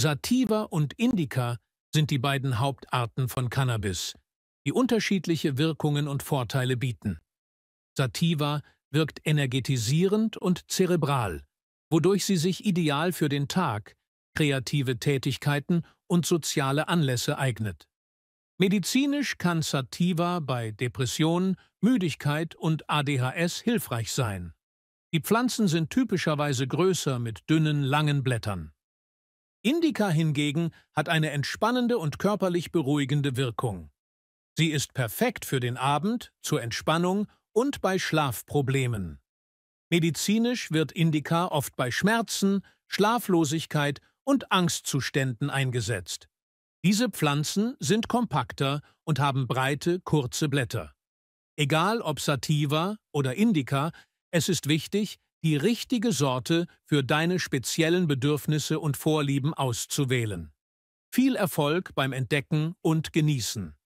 Sativa und Indica sind die beiden Hauptarten von Cannabis, die unterschiedliche Wirkungen und Vorteile bieten. Sativa wirkt energetisierend und zerebral, wodurch sie sich ideal für den Tag, kreative Tätigkeiten und soziale Anlässe eignet. Medizinisch kann Sativa bei Depressionen, Müdigkeit und ADHS hilfreich sein. Die Pflanzen sind typischerweise größer mit dünnen, langen Blättern. Indica hingegen hat eine entspannende und körperlich beruhigende Wirkung. Sie ist perfekt für den Abend, zur Entspannung und bei Schlafproblemen. Medizinisch wird Indica oft bei Schmerzen, Schlaflosigkeit und Angstzuständen eingesetzt. Diese Pflanzen sind kompakter und haben breite, kurze Blätter. Egal ob Sativa oder Indica, es ist wichtig, die richtige Sorte für deine speziellen Bedürfnisse und Vorlieben auszuwählen. Viel Erfolg beim Entdecken und Genießen!